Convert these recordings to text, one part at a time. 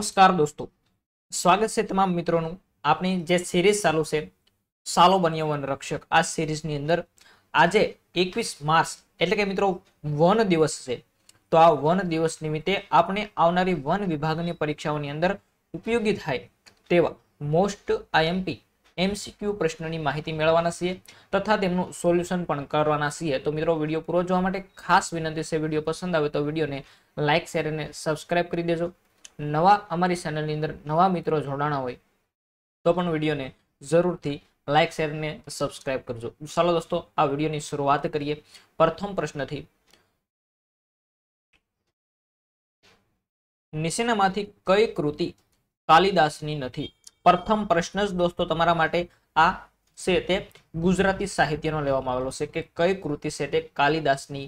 નમસ્કાર દોસ્તો સ્વાગત છે તમામ મિત્રોનું આપણી જે સિરીઝ ચાલુ છે સાલો બન્યો વન રક્ષક આ સિરીઝની અંદર આજે એકવીસ માર્ચ એટલે કે મિત્રો વન દિવસ છે તો આ વન દિવસ નિમિત્તે આપણે આવનારી વન વિભાગની પરીક્ષાઓની અંદર ઉપયોગી થાય તેવા મોસ્ટ આઈએમપી એમસીક્યુ પ્રશ્નની માહિતી મેળવવાના છીએ તથા તેમનું સોલ્યુશન પણ કરવાના છીએ તો મિત્રો વિડીયો પૂરો જોવા માટે ખાસ વિનંતી છે વિડીયો પસંદ આવે તો વિડીયોને લાઇક શેર અને સબસ્ક્રાઇબ કરી દેજો નવા અમારી ચેનલની અંદર નવા મિત્રો જોડાણા હોય તો પણ વિડીયોને જરૂરથી લાઇક શેર ને સબસ્ક્રાઇબ કરજો ચાલો દોસ્તો આ વિડીયોની શરૂઆત કરીએ પ્રથમ પ્રશ્નથી નીચેનામાંથી કઈ કૃતિ કાલિદાસની નથી પ્રથમ પ્રશ્ન જ દોસ્તો તમારા માટે આ છે તે ગુજરાતી સાહિત્યનો લેવામાં આવેલો છે કે કઈ કૃતિ છે તે કાલિદાસની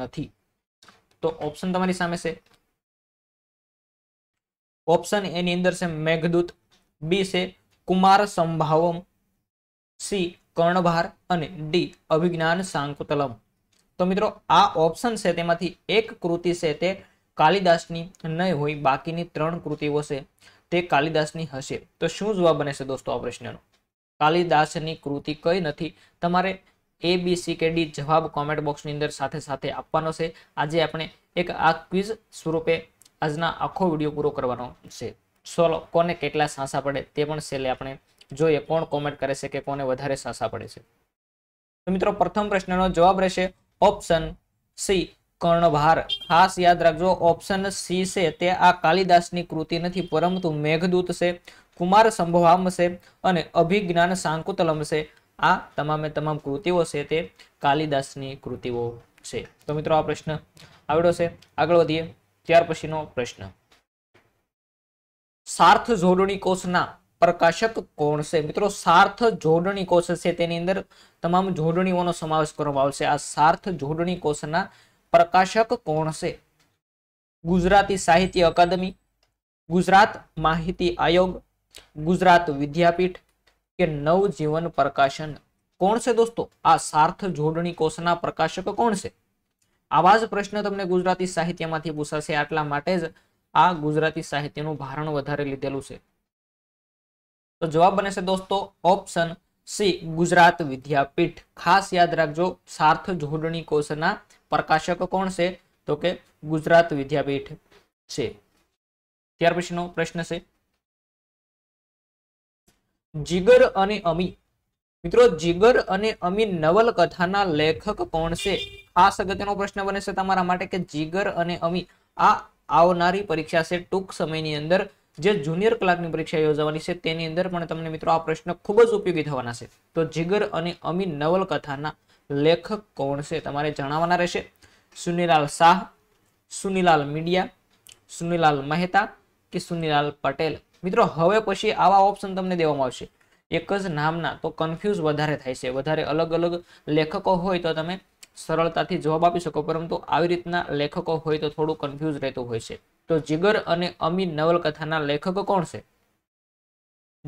નથી તો ઓપ્શન તમારી સામે છે ઓપ્શન એની અંદર છે મેઘદૂત બી છે કુમાર સંભાવમ સી કર્ણભાર અને ડી અભિજ્ઞાન સાંકુતલમ તો મિત્રો આ ઓપ્શન છે તેમાંથી એક કૃતિ છે તે કાલિદાસની નહીં હોય બાકીની ત્રણ કૃતિઓ છે તે કાલિદાસની હશે તો શું જવાબ બને છે દોસ્તો આ પ્રશ્નનો કાલિદાસની કૃતિ કઈ નથી તમારે એ બી સી કે ડી જવાબ કોમેન્ટ બોક્સની અંદર સાથે સાથે આપવાનો છે આજે આપણે એક આ ક્વિઝ સ્વરૂપે આજના આખો વિડીયો પૂરો કરવાનો છે સોલો કોને કેટલા સાંસા પડે તે પણ છેલ્લે આપણે જોઈએ કોણ કોમેન્ટ કરે છે કે કોને વધારે સાંસા પડે છે તો મિત્રો પ્રથમ પ્રશ્નનો જવાબ રહેશે ઓપ્શન સી કર્ણભાર ખાસ યાદ રાખજો ઓપ્શન સી છે તે આ કાલિદાસની કૃતિ નથી પરંતુ મેઘદૂત છે કુમાર સંભવામ છે અને અભિજ્ઞાન સાંકુતલમ છે આ તમામે તમામ કૃતિઓ છે તે કાલિદાસની કૃતિઓ છે તો મિત્રો આ પ્રશ્ન આવડ્યો છે આગળ વધીએ ત્યાર પછીનો પ્રશ્ન સાર્થ જોડણી કોષના પ્રકાશક કોણ છે મિત્રો સાર્થ જોડણી કોષ છે તેની અંદર તમામ જોડણીઓનો સમાવેશ કરવામાં આવશે આ સાર્થ જોડણી કોષના પ્રકાશક કોણ છે ગુજરાતી સાહિત્ય અકાદમી ગુજરાત માહિતી આયોગ ગુજરાત વિદ્યાપીઠ કે નવજીવન પ્રકાશન કોણ છે દોસ્તો આ સાર્થ જોડણી કોષના પ્રકાશક કોણ છે આવા જ પ્રશ્ન તમને ગુજરાતી સાહિત્યમાંથી પૂછાશે આટલા માટે જ આ ગુજરાતી સાહિત્યનું ભારણ વધારે લીધેલું છે તો જવાબ બને છે દોસ્તો ઓપ્શન સી ગુજરાત વિદ્યાપીઠ ખાસ યાદ રાખજો સાર્થ જોડણી કોષના પ્રકાશક કોણ છે તો કે ગુજરાત વિદ્યાપીઠ છે ત્યાર પછીનો પ્રશ્ન છે જીગર અને અમી મિત્રો જીગર અને અમીન નવલકથાના લેખક કોણ છે ખાસ અગત્યનો પ્રશ્ન બને છે તમારા માટે કે જીગર અને અમી આ આવનારી પરીક્ષા છે ટૂંક સમયની અંદર જે જુનિયર કલાકની પરીક્ષા યોજવાની છે તેની અંદર પણ તમને મિત્રો આ પ્રશ્ન ખૂબ જ ઉપયોગી થવાના છે તો જીગર અને અમીન નવલકથાના લેખક કોણ છે તમારે જણાવવાના રહેશે સુનીલાલ શાહ સુનીલાલ મીડિયા સુનીલાલ મહેતા કે સુનીલાલ પટેલ મિત્રો હવે પછી આવા ઓપ્શન તમને દેવામાં આવશે એક જ નામના તો કન્ફ્યુઝ વધારે થાય છે વધારે અલગ અલગ લેખકો હોય તો તમે સરળતાથી જવાબ આપી શકો પરંતુ આવી રીતના લેખકો હોય તો થોડું કન્ફ્યુઝ રહેતું હોય છે તો જીગર અને અમી નવલકથાના લેખકો કોણ છે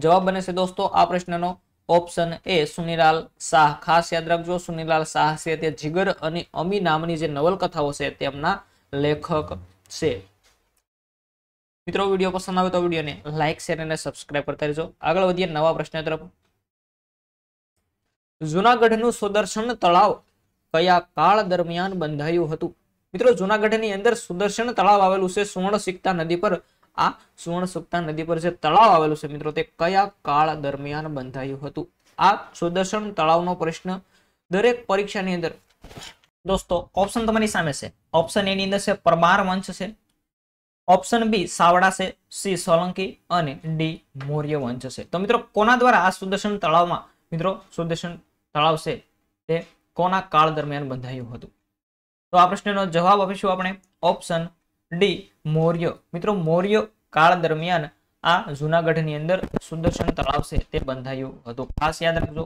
જવાબ બને છે દોસ્તો આ પ્રશ્નનો ઓપ્શન એ સુનિલાલ શાહ ખાસ યાદ રાખજો સુનિલાલ શાહ છે તે જીગર અને અમી નામની જે નવલકથાઓ છે તેમના લેખક છે મિત્રો વિડીયો પસંદ આવે તો વિડીયોને લાઇક શેર અને સબસ્ક્રાઇબ કરતા રહેજો આગળ વધીએ નવા પ્રશ્ન તરફ જુનાગઢનું સુદર્શન તળાવ કયા કાળ દરમિયાન બંધાયું હતું મિત્રો જુનાગઢની અંદર સુદર્શન તળાવ આવેલું છે સુવર્ણ સિક્તા નદી પર આ સુવર્ણ સુક્તા નદી પર જે તળાવ આવેલું છે મિત્રો તે કયા કાળ દરમિયાન બંધાયું હતું આ સુદર્શન તળાવનો પ્રશ્ન દરેક પરીક્ષાની અંદર દોસ્તો ઓપ્શન તમારી સામે છે ઓપ્શન એની અંદર છે પરમાર વંશ છે ઓપ્શન બી સાવડા છે સી સોલંકી અને ડી મૌર્ય વંશ છે તો મિત્રો કોના દ્વારા આ સુદર્શન તળાવમાં મિત્રો સુદર્શન તળાવ છે તે કોના કાળ દરમિયાન બંધાયું હતું તો આ પ્રશ્નનો જવાબ આપીશું આપણે ઓપ્શન ડી મૌર્ય મિત્રો મૌર્ય કાળ દરમિયાન આ જૂનાગઢની અંદર સુદર્શન તળાવ છે તે બંધાયું હતું ખાસ યાદ રાખજો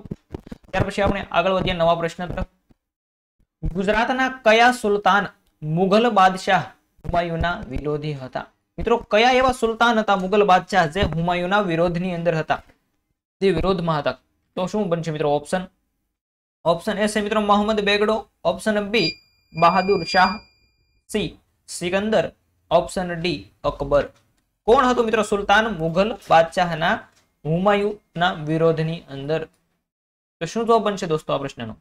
ત્યાર પછી આપણે આગળ વધીએ નવા પ્રશ્ન તરફ ગુજરાતના કયા સુલતાન મુઘલ બાદશાહ હુમાયુના વિરોધી હતા મિત્રો કયા એવા સુલતાન હતા મુગલ બાદશાહ જે હુમાયુના વિરોધની અંદર હતા જે વિરોધમાં હતા તો શું બનશે મિત્રો ઓપ્શન ઓપ્શન એ છે મિત્રો Mohammad Begda option B Bahadur Shah C Sikandar option D Akbar કોણ હતું મિત્રો સુલતાન મુઘલ બાદશાહના હુમાયુના વિરોધની અંદર તો શું જવાબ બનશે દોસ્તો આ પ્રશ્નનો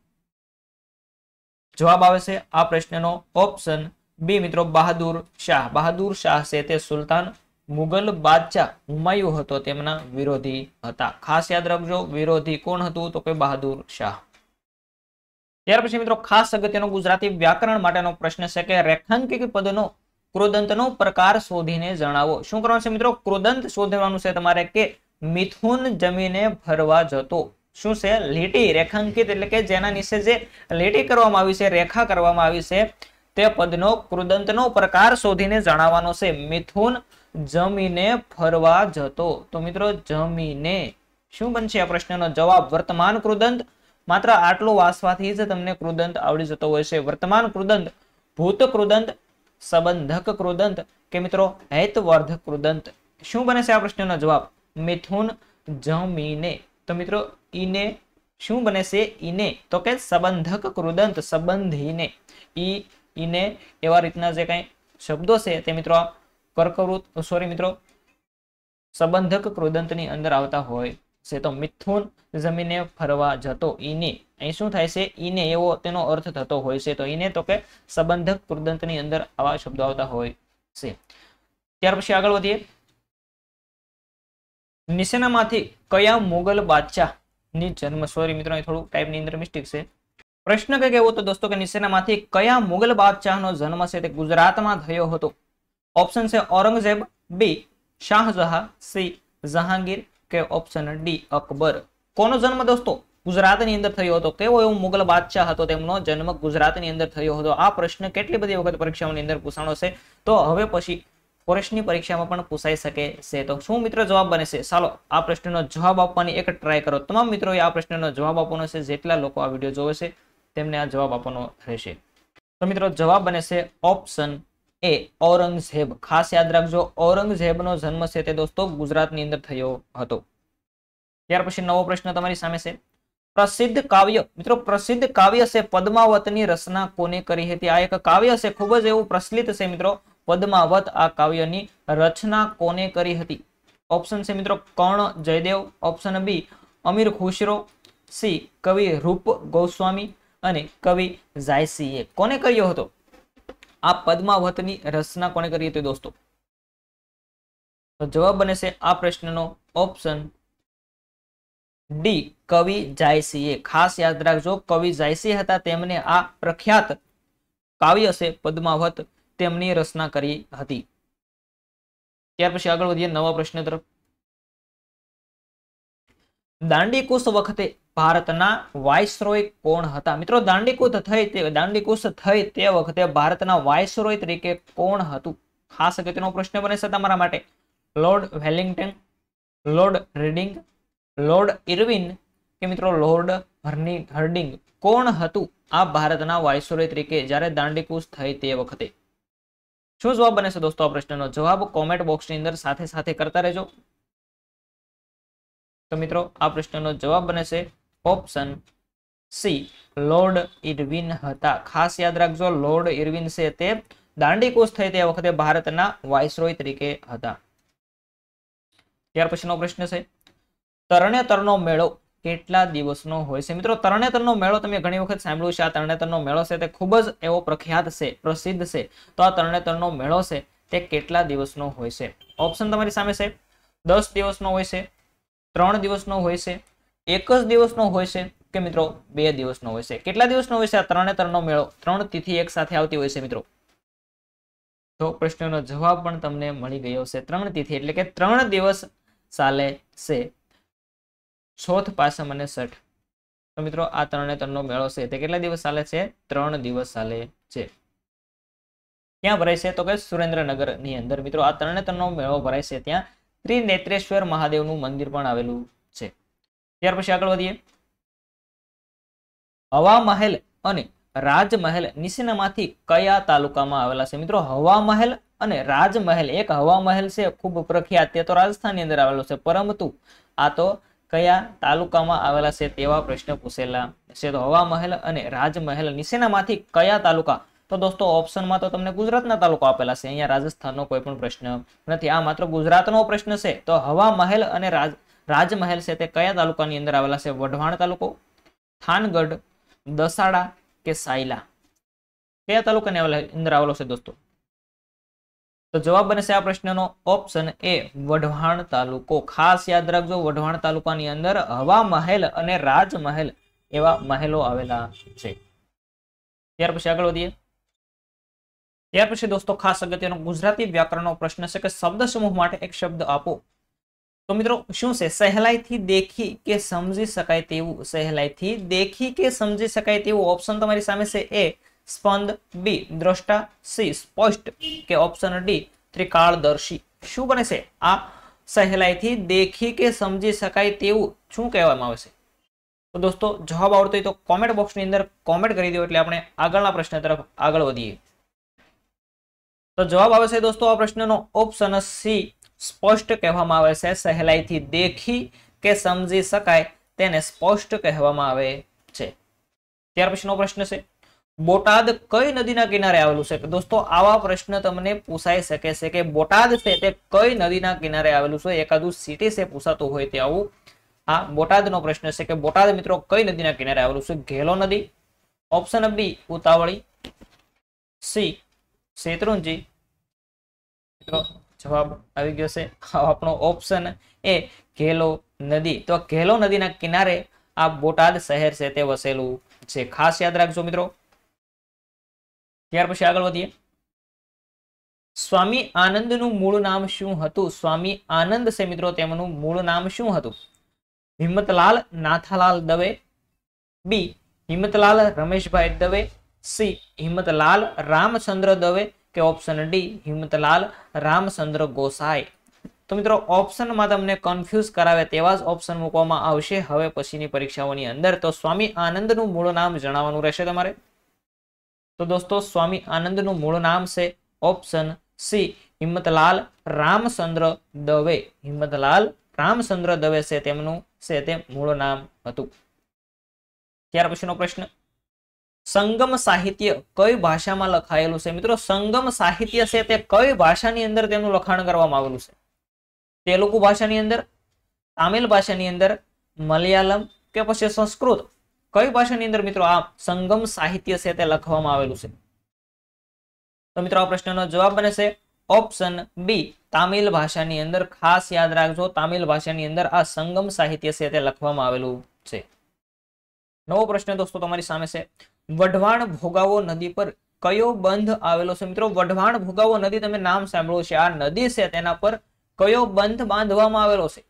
જવાબ આવે છે આ પ્રશ્નનો ઓપ્શન બે મિત્રો બહાદુર શાહ બહાદુર શાહ છે તે સુલતાન મુગલ બાદશાહ હુમાયુ હતો તેમના વિરોધી હતા ખાસ યાદ રાખજો વિરોધી કોણ હતું તો કે બહાદુર શાહ ત્યાર પછી મિત્રો ખાસ અગત્યનો ગુજરાતી વ્યાકરણ માટેનો પ્રશ્ન છે કે રેખાંકિત પદનો ક્રોદંતનો પ્રકાર શોધીને જણાવો શું કરવાનું છે મિત્રો ક્રોદંત શોધવાનું છે તમારે કે મિથુન જમીને ભરવા જતો શું છે લીટી રેખાંકિત એટલે કે જેના નીચે જે લીટી કરવામાં આવી છે રેખા કરવામાં આવી છે તે પદનો કૃદંતનો પ્રકાર શોધીને જણાવવાનો છે મિથુન જમીને ફરવા જતો તો મિત્રો જમીને શું બનશે આ પ્રશ્નનો જવાબ વર્તમાન કૃદંત માત્ર આટલું વાંચવાથી જ તમને કૃદંત આવડી જતો હોય છે વર્તમાન કૃદંત ભૂત કૃદંત સંબંધક કૃદંત કે મિત્રો હેતવર્ધક કૃદંત શું બને છે આ પ્રશ્નનો જવાબ મિથુન જમીને તો મિત્રો ઈને શું બને છે ઈને તો કે સંબંધક કૃદંત સંબંધીને ઈ ઈને એવા રીતના જે કંઈ શબ્દો છે તે મિત્રો કર્કવૃત સોરી મિત્રો સંબંધક ક્રોદંતની અંદર આવતા હોય છે તો મિથુન જમીને ફરવા જતો ઈને અહીં શું થાય છે ઈને એવો તેનો અર્થ થતો હોય છે તો ઈને તો કે સંબંધક ક્રોદંતની અંદર આવા શબ્દો આવતા હોય છે ત્યાર પછી આગળ વધીએ નિશેનામાંથી કયા મુગલ બાદશાહની જન્મ સોરી મિત્રો અહીં થોડું ટાઈપની અંદર મિસ્ટેક છે પ્રશ્ન કંઈક એવો હતો દોસ્તો કે નિશેનામાંથી કયા મુગલ બાદશાહનો જન્મ છે તે ગુજરાતમાં થયો હતો ઓપ્શન છે ઔરંગઝેબ બી શાહજહા સી જહાંગીર કે ઓપ્શન ડી અકબર કોનો જન્મ દોસ્તો ગુજરાતની અંદર થયો હતો કેવો એવો મુગલ બાદશાહ હતો તેમનો જન્મ ગુજરાતની અંદર થયો હતો આ પ્રશ્ન કેટલી બધી વખત પરીક્ષાઓની અંદર પૂછાણો છે તો હવે પછી ફોરેસ્ટની પરીક્ષામાં પણ પૂછાઈ શકે છે તો શું મિત્રો જવાબ બને છે ચાલો આ પ્રશ્નનો જવાબ આપવાની એક ટ્રાય કરો તમામ મિત્રોએ આ પ્રશ્નનો જવાબ આપવાનો છે જેટલા લોકો આ વિડીયો જોવે છે તેમને આ જવાબ આપવાનો રહેશે તો મિત્રો જવાબ બને છે ઓપ્શન એ ઔરંગઝેબ ખાસ યાદ રાખજો ઔરંગઝેબનો જન્મ છે તે દોસ્તો ગુજરાતની અંદર થયો હતો ત્યાર પછી નવો પ્રશ્ન તમારી સામે છે પ્રસિદ્ધ કાવ્ય મિત્રો પ્રસિદ્ધ કાવ્ય છે પદ્માવતની રચના કોને કરી હતી આ એક કાવ્ય છે ખૂબ જ એવું પ્રચલિત છે મિત્રો પદ્માવત આ કાવ્યની રચના કોને કરી હતી ઓપ્શન છે મિત્રો Karna Jaydev option B Amir Khusro C કવિ રૂપ ગોસ્વામી અને કવિ ઝાયસીએ કોને કર્યો હતો આ પદ્માવતની રચના કોને કરી હતી દોસ્તો જવાબ બને છે આ પ્રશ્નનો ઓપ્શન ડી કવિ જાયસીએ ખાસ યાદ રાખજો કવિ જાયસી હતા તેમને આ પ્રખ્યાત કાવ્ય છે પદ્માવત તેમની રચના કરી હતી ત્યાર પછી આગળ વધીએ નવા પ્રશ્ન તરફ દાંડી કુશ વખતે ભારતના વાયસરોય કોણ હતા મિત્રો દાંડીકૂત થઈ તે દાંડીકૂચ થઈ તે વખતે ભારતના વાયસરોય તરીકે કોણ હતું ખાસ અગત્યનો પ્રશ્ન બને છે તમારા માટે Lord Wellington Lord Reading Lord Irwin કે મિત્રો લોર્ડ હર્નિ હર્ડિંગ કોણ હતું આ ભારતના વાયસરોય તરીકે જ્યારે દાંડીકૂચ થઈ તે વખતે શું જવાબ બને છે દોસ્તો આ પ્રશ્નનો જવાબ કોમેન્ટ બોક્સની અંદર સાથે સાથે કરતા રહેજો તો મિત્રો આ પ્રશ્નનો જવાબ બને છે ઓપ્શન સી લોર્ડ ઇરવિન હતા ખાસ યાદ રાખજો લોર્ડ ઇરવિન છે તે દાંડીકૂચ થઈ તે વખતે ભારતના વાઇસરોય તરીકે હતા ત્યાર પછીનો પ્રશ્ન છે તરણેતરનો મેળો કેટલા દિવસનો હોય છે મિત્રો તરણેતરનો મેળો તમે ઘણી વખત સાંભળ્યું છે આ તરણેતરનો મેળો છે તે ખૂબ જ એવો પ્રખ્યાત છે પ્રસિદ્ધ છે તો આ તરણેતરનો મેળો છે તે કેટલા દિવસનો હોય છે ઓપ્શન તમારી સામે છે દસ દિવસનો હોય છે ત્રણ દિવસનો હોય છે એક જ દિવસનો હોય છે કે મિત્રો બે દિવસનો હોય છે કેટલા દિવસનો હોય છે આ ત્રણે ત્રણનો મેળો ત્રણ તિથિ એક સાથે આવતી હોય છે મિત્રો તો પ્રશ્નનો જવાબ પણ તમને મળી ગયો છે ત્રણ તિથિ એટલે કે ત્રણ દિવસ ચાલે છે ચોથ પાસમ અને સઠ તો મિત્રો આ ત્રણે ત્રણનો મેળો છે તે કેટલા દિવસ ચાલે છે ત્રણ દિવસ ચાલે છે ક્યાં ભરાય છે તો કે સુરેન્દ્રનગર ની અંદર મિત્રો આ ત્રણે ત્રણનો મેળો ભરાય છે ત્યાં ત્રિનેત્રેશ્વર મહાદેવનું મંદિર પણ આવેલું છે ત્યાર પછી આગળ વધીએ હવા અને રાજમહેલ નીચેનામાંથી કયા તાલુકામાં આવેલા છે મિત્રો હવા અને રાજમહેલ એક હવા છે ખૂબ પ્રખ્યાત તે તો રાજસ્થાનની અંદર આવેલો છે પરંતુ આ તો કયા તાલુકામાં આવેલા છે તેવા પ્રશ્ન પૂછેલા છે તો હવા મહેલ અને રાજમહેલ નિશેનામાંથી કયા તાલુકા તો દોસ્તો ઓપ્શનમાં તો તમને ગુજરાતના તાલુકા આપેલા છે અહીંયા રાજસ્થાનનો કોઈ પણ પ્રશ્ન નથી આ માત્ર ગુજરાતનો પ્રશ્ન છે તો હવા મહેલ અને રાજમહેલ છે તે કયા તાલુકાની અંદર આવેલા છે વઢવાણ તાલુકો થાનગઢ દસાડા કે સાયલા કયા તાલુકાની અંદર આવેલો છે દોસ્તો તો જવાબ બનશે આ પ્રશ્નનો ઓપ્શન એ વઢવાણ તાલુકો ખાસ યાદ રાખજો વઢવાણ તાલુકાની અંદર હવા મહેલ અને રાજમહેલ એવા મહેલો આવેલા છે ત્યાર પછી આગળ વધીએ ત્યાર પછી દોસ્તો ખાસ અગત્યનો ગુજરાતી વ્યાકરણનો પ્રશ્ન છે કે શબ્દ સમૂહ માટે એક શબ્દ આપો તો મિત્રો શું છે સહેલાઈથી દેખી કે સમજી શકાય તેવું સહેલાઈથી દેખી કે સમજી શકાય તેવું ઓપ્શન તમારી સામે છે એ સ્પંદ બી દ્રષ્ટા સી સ્પષ્ટ કે ઓપ્શન ડી ત્રિકાળદર્શી શું બને છે આ સહેલાઈથી દેખી કે સમજી શકાય તેવું શું કહેવામાં આવે છે તો દોસ્તો જવાબ આવડતો હોય તો કોમેન્ટ બોક્સની અંદર કોમેન્ટ કરી દો એટલે આપણે આગળના પ્રશ્ન તરફ આગળ વધીએ તો જવાબ આવે છે દોસ્તો આ પ્રશ્નનો ઓપ્શન સી સ્પષ્ટ કહેવામાં આવે છે સહેલાઈથી દેખી કે સમજી શકાય તેને સ્પષ્ટ કહેવામાં આવે છે ત્યાર પછીનો પ્રશ્ન છે બોટાદ કઈ નદીના કિનારે આવેલું છે દોસ્તો આવા પ્રશ્ન તમને પૂછાઈ શકે છે કે બોટાદ છે તે કઈ નદીના કિનારે આવેલું છે એકાદુ સિટી છે પૂછાતું હોય તે આવું આ બોટાદનો પ્રશ્ન છે કે બોટાદ મિત્રો કઈ નદીના કિનારે આવેલું છે ઘેલો નદી option B Utavali C Shetrunji મિત્રો જવાબ આવી ગયો છે આપણો ઓપ્શન એ ઘેલો નદી તો ઘેલો નદીના કિનારે આ બોટાદ શહેર છે તે વસેલું છે ખાસ યાદ રાખજો મિત્રો ત્યાર પછી આગળ વધીએ સ્વામી આનંદનું મૂળ નામ શું હતું સ્વામી આનંદ છે મિત્રો તેમનું મૂળ નામ શું હતું હિંમતલાલ નાથાલાલ દવે બી હિંમતલાલ રમેશભાઈ દવે સી હિંમતલાલ રામચંદ્ર દવે કે ઓપ્શન ડી હિંમતલાલ રામચંદ્ર ગોસાઈ તો મિત્રો ઓપ્શનમાં તમને કન્ફ્યુઝ કરાવે તેવા જ ઓપ્શન મૂકવામાં આવશે હવે પછીની પરીક્ષાઓની અંદર તો સ્વામી આનંદનું મૂળ નામ જણાવવાનું રહેશે તમારે તો દોસ્તો સ્વામી આનંદનું મૂળ નામ છે ઓપ્શન સી હિંમતલાલ રામચંદ્ર દવે હિંમતલાલ રામચંદ્ર દવે છે તેમનું છે તે મૂળ નામ હતું ત્યાર પછીનો પ્રશ્ન સંગમ સાહિત્ય કઈ ભાષામાં લખાયેલું છે મિત્રો સંગમ સાહિત્ય છે તે કઈ ભાષાની અંદર તેનું લખાણ કરવામાં આવેલું છે તેલુગુ ભાષાની અંદર તામિલ ભાષાની અંદર મલયાલમ કે પછી સંસ્કૃત કઈ ભાષાની અંદર મિત્રો આ સંગમ સાહિત્ય છે તે લખવામાં આવેલું છે તો મિત્રો આ પ્રશ્નનો જવાબ બને છે ઓપ્શન બી તામિલ ભાષાની અંદર ખાસ યાદ રાખજો તામિલ ભાષાની અંદર આ સંગમ સાહિત્ય છે તે લખવામાં આવેલું છે નવો પ્રશ્ન દોસ્તો તમારી સામે છે વઢવાણ ભોગાવો નદી પર કયો બંધ આવેલો છે મિત્રો વઢવાણ ભોગાવો નદી તમે નામ સાંભળ્યું છે આ નદી છે તેના પર કયો બંધ બાંધવામાં આવેલો છે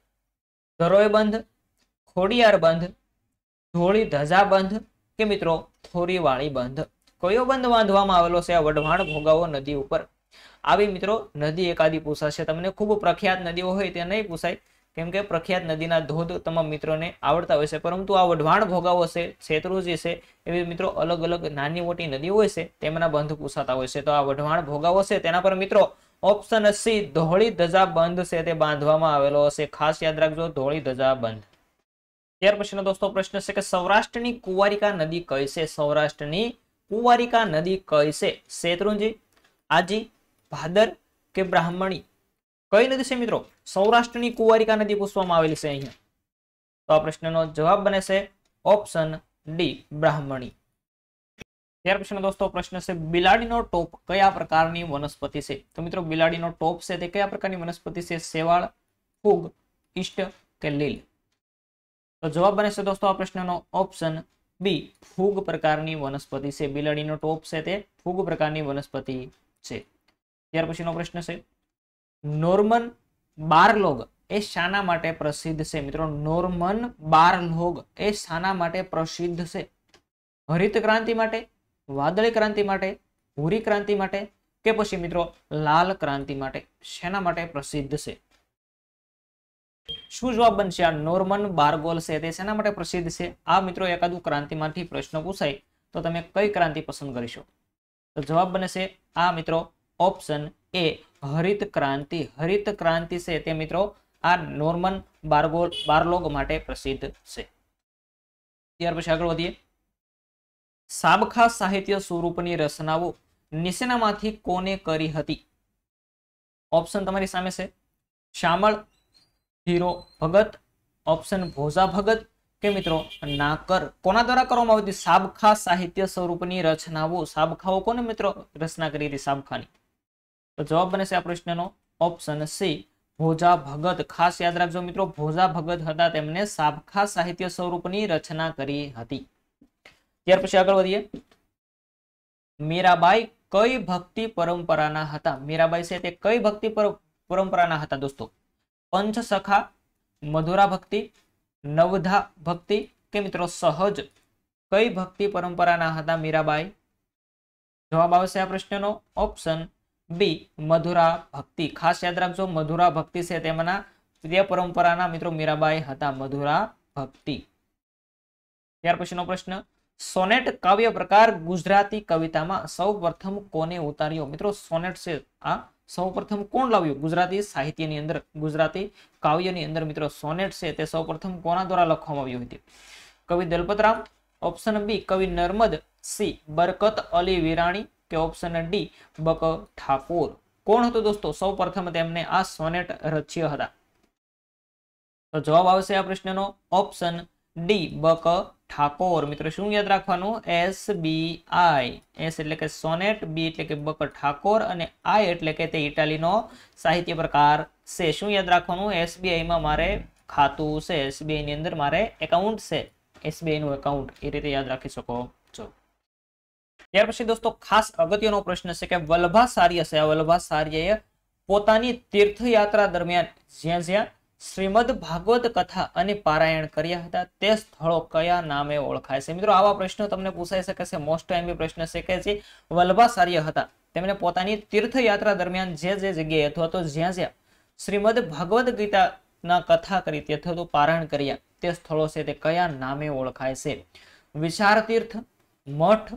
ધરોઈ બંધ ખોડિયાર બંધ ધોળી ધજા બંધ કે મિત્રો થોરીવાળી બંધ કયો બંધ બાંધવામાં આવેલો છે આ વઢવાણ ભોગાવો નદી ઉપર આવી મિત્રો નદી એકાદી પૂછાશે તમને ખૂબ પ્રખ્યાત નદીઓ હોય તે નહીં પૂછાય કેમ કે પ્રખ્યાત નદીના ધોધ તમામ મિત્રોને આવડતા હોય છે પરંતુ આ વઢવાણ ભોગાવો છે છેતરોજી છે એવી મિત્રો અલગ અલગ નાની મોટી નદી હોય છે તેમના બંધ પૂછાતા હોય છે તો આ વઢવાણ ભોગાવો છે તેના પર મિત્રો ઓપ્શન અસી ધોળી ધજા બંધ છે તે બાંધવામાં આવેલો હશે ખાસ યાદ રાખજો ધોળી ધજા બંધ ત્યાર પછીનો દોસ્તો પ્રશ્ન છે કે સૌરાષ્ટ્રની કુવારિકા નદી કઈ છે સૌરાષ્ટ્રની કુવારિકા નદી કઈ છે શેત્રુંજી આજી ભાદર કે બ્રાહ્મણી કઈ નદી છે મિત્રો સૌરાષ્ટ્રની કુવારિકા નદી પૂછવામાં આવેલી છે અહીંયા તો આ પ્રશ્નનો જવાબ બને છે ઓપ્શન ડી બ્રાહ્મણી ત્યાર પછીનો દોસ્તો પ્રશ્ન છે બિલાડીનો ટોપ કયા પ્રકારની વનસ્પતિ છે તો મિત્રો બિલાડીનો ટોપ છે તે કયા પ્રકારની વનસ્પતિ છે શેવાળ ફૂગ ઈષ્ટ કે લીલ તો જવાબ બને છે દોસ્તો આ પ્રશ્નનો ઓપ્શન બી ફૂગ પ્રકારની વનસ્પતિ છે બિલાડીનો ટોપ છે તે ફૂગ પ્રકારની વનસ્પતિ છે ત્યાર પછીનો પ્રશ્ન છે નોર્મન બારલોગ એ શાના માટે પ્રસિદ્ધ છે મિત્રો નોર્મન બારલોગ એ શાના માટે પ્રસિદ્ધ છે હરિત ક્રાંતિ માટે વાદળી ક્રાંતિ માટે ભૂરી ક્રાંતિ માટે કે પછી મિત્રો લાલ ક્રાંતિ માટે શેના માટે પ્રસિદ્ધ છે શું જવાબ બનશે આ નોર્મન બારગોલ છે તે શેના માટે પ્રસિદ્ધ છે આ મિત્રો એકાદુ ક્રાંતિમાંથી પ્રશ્ન પૂછાય તો તમે કઈ ક્રાંતિ પસંદ કરીશો તો જવાબ બને આ મિત્રો ઓપ્શન એ હરિત ક્રાંતિ હરિત ક્રાંતિ છે તે મિત્રો આ નોર્મન બાર્ગો બારલોગ માટે પ્રસિદ્ધ છે ત્યાર પછી આગળ વધીએ સાબખા સાહિત્ય સ્વરૂપની રચનાઓ નીચેનામાંથી કોને કરી હતી ઓપ્શન તમારી સામે છે શામળ હીરો ભગત ઓપ્શન ભોજા ભગત કે મિત્રો નાકર કોના દ્વારા કરવામાં આવી હતી સાબખા સાહિત્ય સ્વરૂપની રચનાઓ સાબખાઓ કોને મિત્રો રચના કરી હતી સાબખાની તો જવાબ બને આ પ્રશ્નનો ઓપ્શન સી ભોજા ભગત ખાસ યાદ રાખજો મિત્રો ભોજા ભગત હતા તેમણે સાબખા સાહિત્ય સ્વરૂપની રચના કરી હતી ત્યાર પછી આગળ વધીએ મીરાબાઈ કઈ ભક્તિ પરંપરાના હતા મીરાબાઈ છે તે કઈ ભક્તિ પરંપરાના હતા દોસ્તો પંચ સખા મધુરા ભક્તિ નવધા ભક્તિ કે મિત્રો સહજ કઈ ભક્તિ પરંપરાના હતા મીરાબાઈ જવાબ આવશે આ પ્રશ્નનો ઓપ્શન બી મધુરા ભક્તિ ખાસ યાદ રાખજો મધુરા ભક્તિ છે તેમના પ્રિય પરંપરાના મિત્રો મીરાબાઈ હતા મધુરા ભક્તિ ત્યાર પછીનો પ્રશ્ન સોનેટ કાવ્ય પ્રકાર ગુજરાતી કવિતામાં સૌપ્રથમ કોને ઉતાર્યો મિત્રો સોનેટ છે આ સૌપ્રથમ કોણ લાવ્યું ગુજરાતી સાહિત્યની અંદર ગુજરાતી કાવ્યની અંદર મિત્રો સોનેટ છે તે સૌપ્રથમ કોના દ્વારા લખવામાં આવ્યું હતું કવિ દલપતરામ ઓપ્શન બી કવિ નર્મદ સી બરકત અલી વિરાણી કે ઓપ્શન ડી બક ઠાકોર કોણ હતો દોસ્તો સૌ પ્રથમ તેમને આ સોનેટ રચ્ય હતા તો જવાબ આવશે આ પ્રશ્નનો ઓપ્શન ડી બક ઠાકોર મિત્રો શું યાદ રાખવાનું એસ બી આઈ એસ એટલે કે સોનેટ બી એટલે કે બક ઠાકોર અને આઈ એટલે કે તે ઇટાલીનો સાહિત્ય પ્રકાર છે શું યાદ રાખવાનું એસબીઆઈમાં મારે ખાતું છે એસબીઆઈની અંદર મારે એકાઉન્ટ છે એસબીઆઈનું એકાઉન્ટ એ રીતે યાદ રાખી શકો ત્યાર પછી દોસ્તો ખાસ અગત્યનો પ્રશ્ન છે કે વલ્ભાચાર્ય છે આ વલ્ભાચાર્યએ પોતાની તીર્થયાત્રા દરમિયાન જ્યાં જ્યાં શ્રીમદ ભાગવત કથા અને પારાયણ કર્યા હતા તે સ્થળો કયા નામે ઓળખાય છે મિત્રો આવા પ્રશ્નો તમને પૂછાઈ શકે છે મોસ્ટ ટાઈમ પ્રશ્ન છે કે જે વલ્ભાચાર્ય હતા તેમણે પોતાની તીર્થયાત્રા દરમિયાન જે જે જગ્યાએ અથવા તો જ્યાં જ્યાં શ્રીમદ ભાગવત ગીતાના કથા કરી તે અથવા તો પારાયણ કર્યા તે સ્થળો છે તે કયા નામે ઓળખાય છે વિચાર તીર્થ મઠ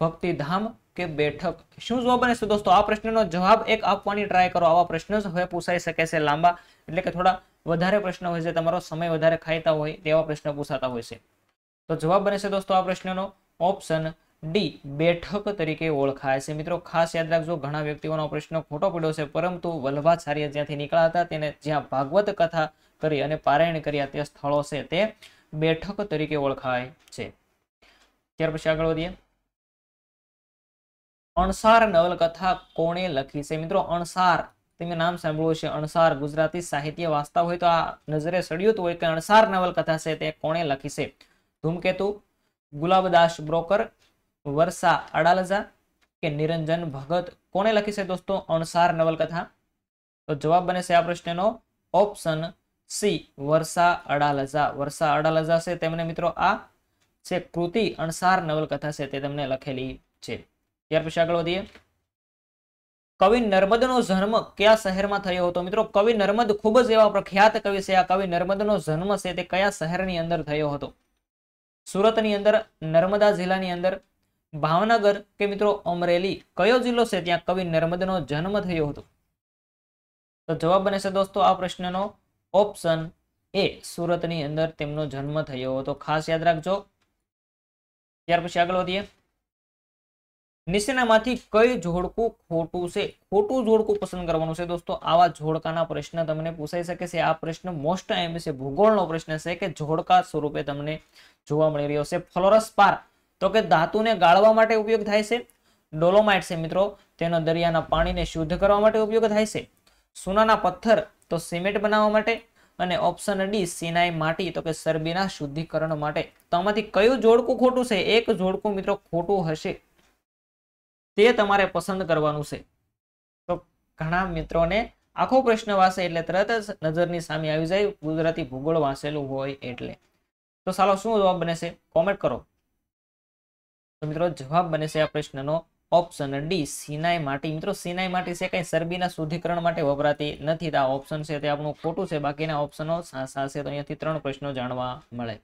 ભક્તિધામ કે બેઠક શું જવાબ બને છે દોસ્તો આ પ્રશ્નનો જવાબ એક આપવાની ટ્રાય કરો આવા પ્રશ્નો હવે પૂછાઈ શકે છે લાંબા એટલે કે થોડા વધારે પ્રશ્ન હોય છે તમારો સમય વધારે ખાઈતા હોય તેવા પ્રશ્ન પૂછાતા હોય છે તો જવાબ બને છે દોસ્તો આ પ્રશ્નનો ઓપ્શન ડી બેઠક તરીકે ઓળખાય છે મિત્રો ખાસ યાદ રાખજો ઘણા વ્યક્તિઓનો પ્રશ્ન ખોટો પડ્યો છે પરંતુ વલ્ભાચાર્ય જ્યાંથી નીકળ્યા હતા તેને જ્યાં ભાગવત કથા કરી અને પારાયણ કર્યા તે સ્થળો છે તે બેઠક તરીકે ઓળખાય છે ત્યાર પછી આગળ વધીએ અણસાર નવલકથા કોણે લખી છે મિત્રો અણસાર તમે નામ સાંભળવું છે અણસાર ગુજરાતી સાહિત્ય વાંચતા હોય તો આ નજરે સડ્યું હોય કે અણસાર નવલકથા છે તે કોણે લખી છે ધૂમકેતુ ગુલાબદાસ બ્રોકર વર્ષા અડાલજા કે નિરંજન ભગત કોણે લખી છે દોસ્તો અણસાર નવલકથા તો જવાબ બને છે આ પ્રશ્નનો ઓપ્શન સી વર્ષા અડાલજા વર્ષા અડાલજા છે તેમને મિત્રો આ છે કૃતિ અણસાર નવલકથા છે તે તમને લખેલી છે ત્યાર પછી આગળ વધીએ કવિ નર્મદનો જન્મ કયા શહેરમાં થયો હતો મિત્રો કવિ નર્મદ ખૂબ જ એવા પ્રખ્યાત કવિ છે આ કવિ નર્મદનો જન્મ છે તે કયા શહેરની અંદર થયો હતો સુરતની અંદર નર્મદા જિલ્લાની અંદર ભાવનગર કે મિત્રો અમરેલી કયો જિલ્લો છે ત્યાં કવિ નર્મદનો જન્મ થયો હતો તો જવાબ બને છે દોસ્તો આ પ્રશ્નનો ઓપ્શન એ સુરતની અંદર તેમનો જન્મ થયો હતો ખાસ યાદ રાખજો ત્યાર પછી આગળ વધીએ નીચેનામાંથી કઈ જોડકું ખોટું છે ખોટું જોડકું પસંદ કરવાનું છે દોસ્તો આવા જોડકાના પ્રશ્ન તમને પૂછાઈ શકે છે આ પ્રશ્ન મોસ્ટ એમ છે ભૂગોળનો પ્રશ્ન છે કે જોડકા સ્વરૂપે તમને જોવા મળી રહ્યો છે ફ્લોરસ ફ્લોરસપાર તો કે ધાતુને ગાળવા માટે ઉપયોગ થાય છે ડોલોમાઇટ છે મિત્રો તેનો દરિયાના પાણીને શુદ્ધ કરવા માટે ઉપયોગ થાય છે સોનાના પથ્થર તો સિમેન્ટ બનાવવા માટે અને ઓપ્શન ડી સિનાઈ માટી તો કે સરબીના શુદ્ધિકરણ માટે તો આમાંથી કયું જોડકું ખોટું છે એક જોડકું મિત્રો ખોટું હશે તે તમારે પસંદ કરવાનું છે તો ઘણા મિત્રોને આખો પ્રશ્ન વાંચે એટલે તરત જ નજરની સામે આવી જાય ગુજરાતી ભૂગોળ વાંચેલું હોય એટલે તો ચાલો શું જવાબ બને કોમેન્ટ કરો તો મિત્રો જવાબ બને આ પ્રશ્નનો ઓપ્શન ડી સિનાઈ માટી મિત્રો સિનાઈ માટી છે કંઈ સર્બીના શુદ્ધિકરણ માટે વપરાતી નથી આ ઓપ્શન છે તે આપણું ખોટું છે બાકીના ઓપ્શનો સાચા છે તો અહીંયાથી ત્રણ પ્રશ્નો જાણવા મળે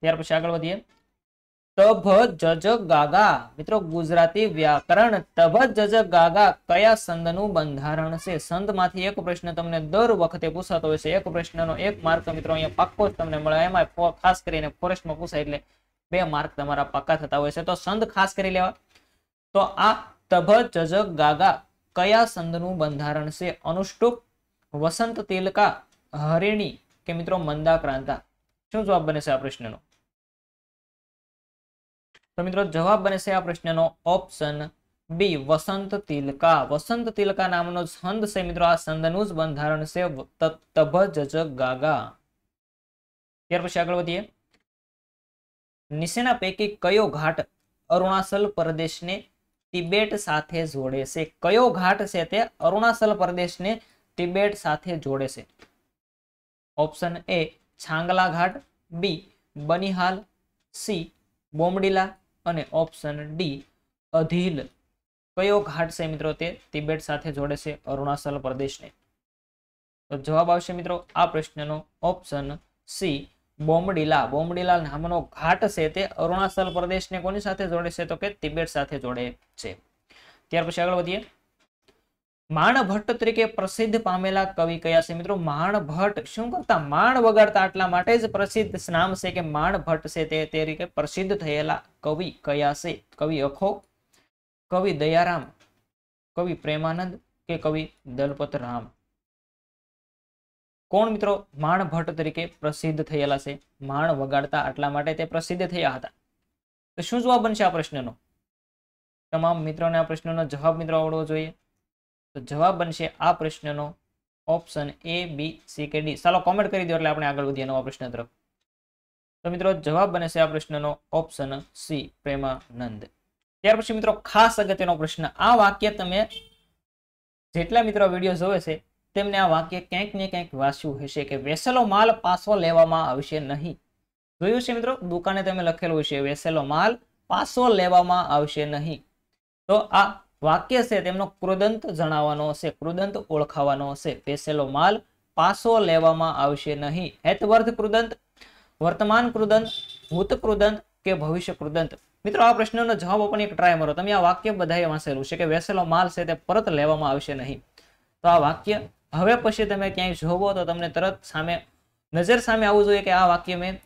ત્યાર પછી આગળ વધીએ ટભ જજ ગાગા મિત્રો ગુજરાતી વ્યાકરણ ટભ જજ ગાગા કયા સંદનું બંધારણ છે સંદમાંથી એક પ્રશ્ન તમને દર વખતે પૂછાતો હોય છે એક પ્રશ્નનો એક માર્ક મિત્રો અહીંયા પાક્કો જ તમને મળે એમાં ખાસ કરીને ફોરેસ્ટમાં પૂછાય એટલે બે માર્ક તમારા પાક્કા થતા હોય છે તો સંત ખાસ કરી લેવા તો આ તભ જજ ગાગા કયા સંત નું બંધારણ છે અનુષ્ટુપ વસંત તિલકા હરિણી કે મિત્રો મંદાક્રાંતા શું જવાબ બને છે આ પ્રશ્નનો તો મિત્રો જવાબ બનશે આ પ્રશ્નનો ઓપ્શન બી વસંત તિલકા વસંત તિલકા નામનો છંદ છે મિત્રો આ છંદનું જ બંધારણ છે તભ જજ ગાગા ત્યાર પછી આગળ વધીએ નીચેના પૈકી કયો ઘાટ અરુણાચલ પ્રદેશને તિબેટ સાથે જોડે છે કયો ઘાટ છે તે અરુણાચલ પ્રદેશને તિબેટ સાથે જોડે છે ઓપ્શન એ છાંગલા ઘાટ બી બનિહાલ સી બોમડીલા અને ઓપ્શન ડી અધિલ કયો ઘાટ છે મિત્રો તે તિબેટ સાથે જોડે છે અરુણાચલ પ્રદેશને તો જવાબ આવશે મિત્રો આ પ્રશ્નનો ઓપ્શન સી બોમડીલા બોમડીલા નામનો ઘાટ છે તે અરુણાચલ પ્રદેશને કોની સાથે જોડે છે તો કે તિબેટ સાથે જોડે છે ત્યાર પછી આગળ વધીએ માણભટ્ટ તરીકે પ્રસિદ્ધ પામેલા કવિ કયા છે મિત્રો માણભટ્ટ શું કરતા માણ વગાડતા આટલા માટે જ પ્રસિદ્ધ નામ છે કે માણભટ્ટ છે તે તરીકે પ્રસિદ્ધ થયેલા કવિ કયા છે કવિ અખો કવિ દયારામ કવિ પ્રેમાનંદ કે કવિ દલપત રામ કોણ મિત્રો માણભટ્ટ તરીકે પ્રસિદ્ધ થયેલા છે માણ વગાડતા આટલા માટે તે પ્રસિદ્ધ થયા હતા તો શું જવાબ બનશે આ પ્રશ્નનો તમામ મિત્રોને આ પ્રશ્નનો જવાબ મિત્રો આવડવો જોઈએ તો જવાબ બનશે આ પ્રશ્નનો ઓપ્શન એ બી સી કે ડી ચાલો કોમેન્ટ કરી દો એટલે આપણે આગળ વધીએ નવા પ્રશ્ન તરફ તો મિત્રો જવાબ બનશે આ પ્રશ્નનો ઓપ્શન સી પ્રેમાનંદ ત્યાર પછી મિત્રો ખાસ અગત્યનો પ્રશ્ન આ વાક્ય તમે જેટલા મિત્રો વિડીયો જોવે છે તેમને આ વાક્ય ક્યાંક ને ક્યાંક વાંચ્યું હશે કે વેસેલો માલ પાછો લેવામાં આવશે નહીં જોયું છે મિત્રો દુકાને તમે લખેલું હશે વેસેલો માલ પાછો લેવામાં આવશે નહીં તો આ વાક્ય છે તેમનો ક્રોદંત જણાવવાનો હશે ક્રોદંત ઓળખાવાનો હશે પેસેલો માલ પાસો લેવામાં આવશે નહીં હેતવર્ધ કૃદંત વર્તમાન ક્રુદંત ભૂત ક્રુદંત કે ભવિષ્ય ક્રુદંત મિત્રો આ પ્રશ્નનો જવાબ પણ એક ટ્રાય મારો તમે આ વાક્ય બધાએ વાંચેલું છે કે વેસેલો માલ છે તે પરત લેવામાં આવશે નહીં તો આ વાક્ય હવે પછી તમે ક્યાંય જોવો તો તમને તરત સામે નજર સામે આવવું જોઈએ કે આ વાક્ય મેં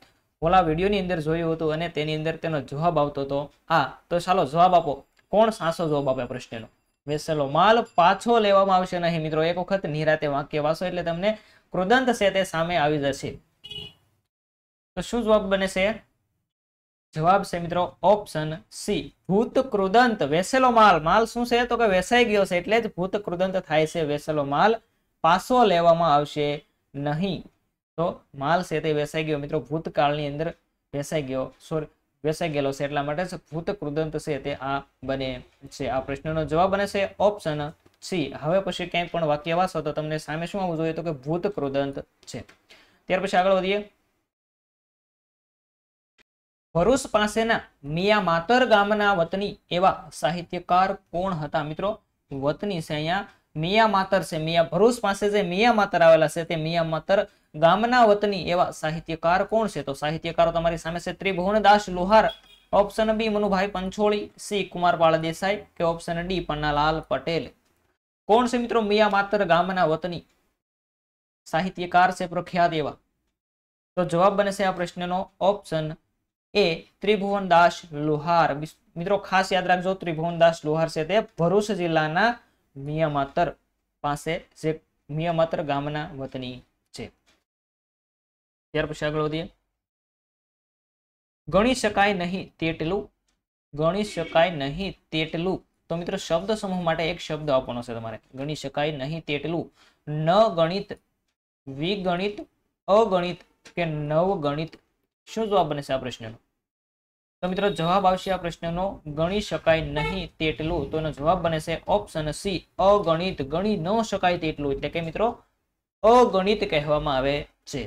ઓલા વિડીયોની અંદર જોયું હતું અને તેની અંદર તેનો જવાબ આવતો હતો હા તો ચાલો જવાબ આપો કોણ સાસો જવાબ આપે પ્રશ્નનો વેસેલો માલ પાછો લેવામાં આવશે નહીં મિત્રો એક વખત નિરાતે વાક્ય વાંચો એટલે તમને કૃદંત છે તે સામે આવી જશે તો શું જવાબ બને જવાબ છે મિત્રો ઓપ્શન સી ભૂત કૃદંત વેસેલો માલ માલ શું છે તો કે વેસાઈ ગયો છે એટલે જ ભૂત કૃદંત થાય છે વેસેલો માલ પાછો લેવામાં આવશે નહીં તો માલ છે તે વેસાઈ ગયો મિત્રો ભૂતકાળની અંદર વેસાઈ ગયો સોરી વેસાઈ ગયેલો છે એટલા માટે ભૂત કૃદંત છે તે આ બને છે આ પ્રશ્નનો જવાબ બને છે ઓપ્શન સી હવે પછી ક્યાંય પણ વાક્ય વાંચો તો તમને સામે શું આવવું જોઈએ તો કે ભૂત કૃદંત છે ત્યાર પછી આગળ વધીએ ભરૂચ પાસેના મિયામાતર ગામના વતની એવા સાહિત્યકાર કોણ હતા મિત્રો વતની છે અહીંયા માતર છે મિયા ભરૂચ પાસે જે મિયા માતર આવેલા છે તે મિયા માતર ગામના વતની એવા સાહિત્યકાર કોણ છે તો સાહિત્યકારો તમારી સામે છે Tribhuvandas Lohar option B Manubhai Pancholi C Kumar Desai કે ઓપ્શન ડી પન્નાલાલ પટેલ કોણ છે મિત્રો મિયા માત્ર ગામના વતની સાહિત્યકાર છે પ્રખ્યાત એવા તો જવાબ બનશે આ પ્રશ્નનો ઓપ્શન એ ત્રિભુવનદાસ લોહાર મિત્રો ખાસ યાદ રાખજો ત્રિભુવનદાસ લુહાર છે તે ભરૂચ જિલ્લાના મિયામાતર પાસે જે મિયામાતર ગામના વતની ત્યાર પછી આગળ વધીએ ગણી શકાય નહીં તેટલું ગણી શકાય નહીં તેટલું તો મિત્રો શબ્દ સમૂહ માટે એક શબ્દ આપવાનો છે તમારે ગણી શકાય નહીં તેટલું ન ગણિત વિગણિત અગણિત કે નવ ગણિત શું જવાબ બનશે આ પ્રશ્નનો તો મિત્રો જવાબ આવશે આ પ્રશ્નનો ગણી શકાય નહીં તેટલું તો એનો જવાબ બને છે ઓપ્શન સી અગણિત ગણી ન શકાય તેટલું એટલે કે મિત્રો અગણિત કહેવામાં આવે છે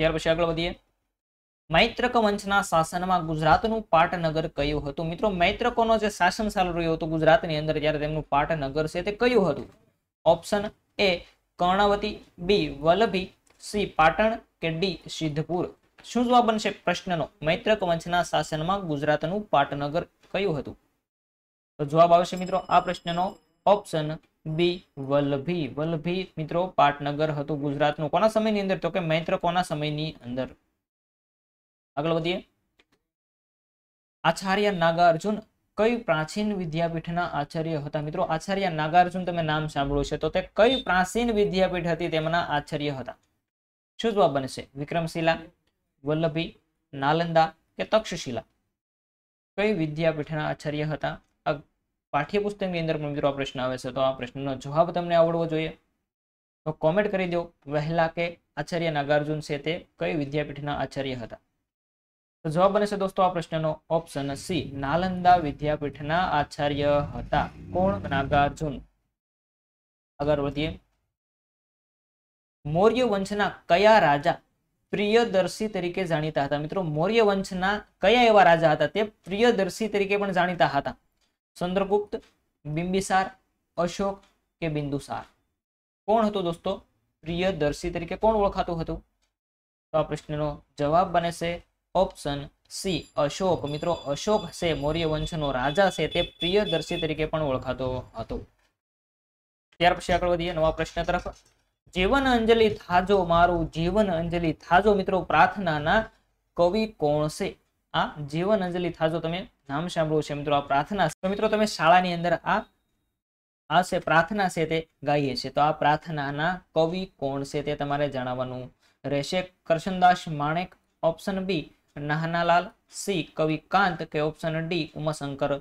ત્યાર પછી આગળ વધીએ મૈત્રક વંશના શાસનમાં ગુજરાતનું પાટનગર કયું હતું મિત્રો મૈત્રકોનો જે શાસન ચાલુ રહ્યું હતું ગુજરાતની અંદર જ્યારે તેમનું પાટનગર છે તે કયું હતું option A Karnavati B Vallabhi C Patan કે ડી સિદ્ધપુર શું જવાબ બનશે પ્રશ્નનો મૈત્રક વંશના શાસનમાં ગુજરાતનું પાટનગર કયું હતું તો જવાબ આવશે મિત્રો આ પ્રશ્નનો ઓપ્શન બી વલ્લભી વલ્લભી મિત્રો પાટનગર હતું ગુજરાતનું કોના સમયની અંદર તો કે મૈત્ર કોના સમયની અંદર આગળ વધીએ આચાર્ય નાગાર્જુન કઈ પ્રાચીન વિદ્યાપીઠના આચાર્ય હતા મિત્રો આચાર્ય નાગાર્જુન તમે નામ સાંભળ્યું છે તો તે કઈ પ્રાચીન વિદ્યાપીઠ હતી તેમના આચાર્ય હતા શું જવાબ બનશે વિક્રમશિલા વલ્લભી નાલંદા કે તક્ષશિલા કઈ વિદ્યાપીઠના આચાર્ય હતા પાઠ્યપુસ્તકની અંદર પણ મિત્રો આ પ્રશ્ન આવે છે તો આ પ્રશ્નનો જવાબ તમને આવડવો જોઈએ તો કોમેન્ટ કરી દો વહેલા કે આચાર્ય નાગાર્જુન છે તે કઈ વિદ્યાપીઠના આચાર્ય હતા તો જવાબ બને છે દોસ્તો આ પ્રશ્નનો ઓપ્શન સી નાલંદા વિદ્યાપીઠના આચાર્ય હતા કોણ નાગાર્જુન આગળ વધીએ મૌર્ય વંશના કયા રાજા પ્રિયદર્શી તરીકે જાણીતા હતા મિત્રો મૌર્ય વંશના કયા એવા રાજા હતા તે પ્રિયદર્શી તરીકે પણ જાણીતા હતા ચંદ્રગુપ્ત બિંબિસાર અશોક કે બિંદુસાર કોણ હતું દોસ્તો પ્રિયદર્શી તરીકે કોણ ઓળખાતું હતું તો આ પ્રશ્નનો જવાબ બને છે ઓપ્શન સી અશોક મિત્રો અશોક છે મૌર્ય વંશનો રાજા છે તે પ્રિયદર્શી તરીકે પણ ઓળખાતો હતો ત્યાર પછી આગળ વધીએ નવા પ્રશ્ન તરફ જીવન અંજલિ થાજો મારું જીવન અંજલિ થાજો મિત્રો પ્રાર્થનાના કવિ કોણ છે આ જીવન અંજલિ થાજો તમે નામ સાંભળ્યું છે મિત્રો આ પ્રાર્થના તો મિત્રો તમે શાળાની અંદર આ આ છે પ્રાર્થના છે તે ગાઈએ છીએ તો આ પ્રાર્થનાના કવિ કોણ છે તે તમારે જણાવવાનું રહેશે Karsandas Manek option B Nanalal C કવિ કાંત કે ઓપ્શન ડી ઉમાશંકર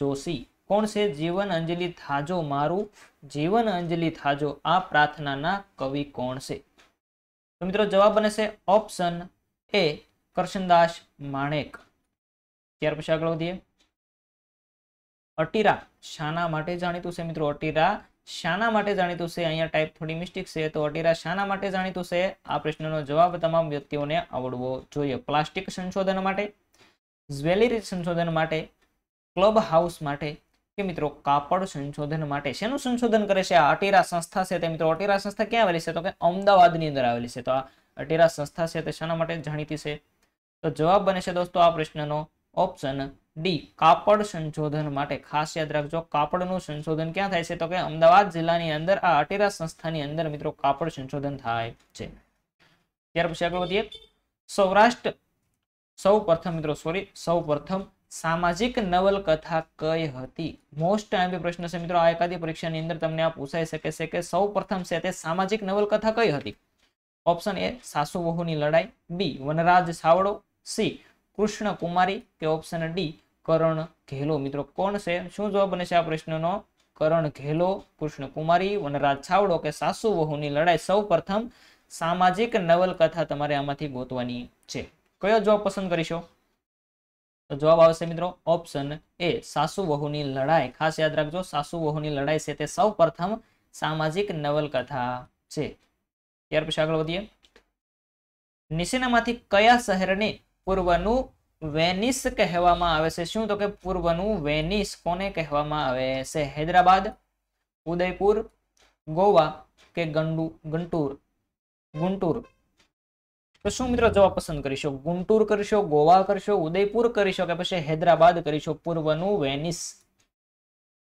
જોશી કોણ છે જીવન અંજલિ થાજો મારું જીવન અંજલિ થાજો આ પ્રાર્થનાના કવિ કોણ છે તો મિત્રો જવાબ બને ઓપ્શન એ કરશનદાસ માણેક ત્યાર પછી આગળ વધીએ અટીરા શાના માટે જાણીતું છે મિત્રો અટીરા શાના માટે જાણીતું છે અહીંયા ટાઈપ થોડી મિસ્ટેક છે તો અટેરા શાના માટે જાણીતું છે આ પ્રશ્નનો જવાબ તમામ વ્યક્તિઓને આવડવો જોઈએ પ્લાસ્ટિક સંશોધન માટે જ્વેલરી સંશોધન માટે ક્લબ હાઉસ માટે કે મિત્રો કાપડ સંશોધન માટે શેનું સંશોધન કરે છે આ અટીરા સંસ્થા છે તે મિત્રો અટેરા સંસ્થા ક્યાં આવેલી છે તો કે અમદાવાદની અંદર આવેલી છે તો આ અટીરા સંસ્થા છે તે શાના માટે જાણીતી છે તો જવાબ બને છે દોસ્તો આ પ્રશ્નનો ઓપ્શન ડી કાપડ સંશોધન માટે ખાસ યાદ રાખજો કાપડનું સંશોધન ક્યાં થાય છે તો કે અમદાવાદ જિલ્લાની અંદર આ અટેરા સંસ્થાની અંદર મિત્રો કાપડ સંશોધન થાય છે ત્યાર પછી આગળ વધીએ સૌરાષ્ટ્ર સૌ મિત્રો સોરી સૌ સામાજિક નવલકથા કઈ હતી મોસ્ટ આઈએમપી પ્રશ્ન છે મિત્રો આ એકાદી પરીક્ષાની અંદર તમને આ પૂછાઈ શકે છે કે સૌ છે તે સામાજિક નવલકથા કઈ હતી ઓપ્શન એ સાસુ વહુની લડાઈ બી વનરાજ સાવડો સી કૃષ્ણ કુમારી કે ઓપ્શન ડી કરણ ઘેલો મિત્રો કોણ છે શું જવાબ બને છે આ પ્રશ્નનો કરણ ઘેલો કૃષ્ણ કુમારી વનરાજ છાવડો કે સાસુ વહુની લડાઈ સૌ સામાજિક નવલકથા તમારે આમાંથી ગોતવાની છે કયો જવાબ પસંદ કરીશો તો જવાબ આવશે મિત્રો ઓપ્શન એ સાસુ વહુની લડાઈ ખાસ યાદ રાખજો સાસુ વહુની લડાઈ છે તે સૌ સામાજિક નવલકથા છે ત્યાર પછી આગળ વધીએ નીચેનામાંથી કયા શહેરને પૂર્વનું વેનિસ કહેવામાં આવે છે શું તો કે પૂર્વનું વેનિસ કોને કહેવામાં આવે છે હૈદરાબાદ ઉદયપુર ગોવા કે ગંડુ ગંટુર ગુંટુર તો શું મિત્રો જવાબ પસંદ કરીશો ગુંટુર કરશો ગોવા કરશો ઉદયપુર કરીશો કે પછી હૈદરાબાદ કરીશો પૂર્વનું વેનિસ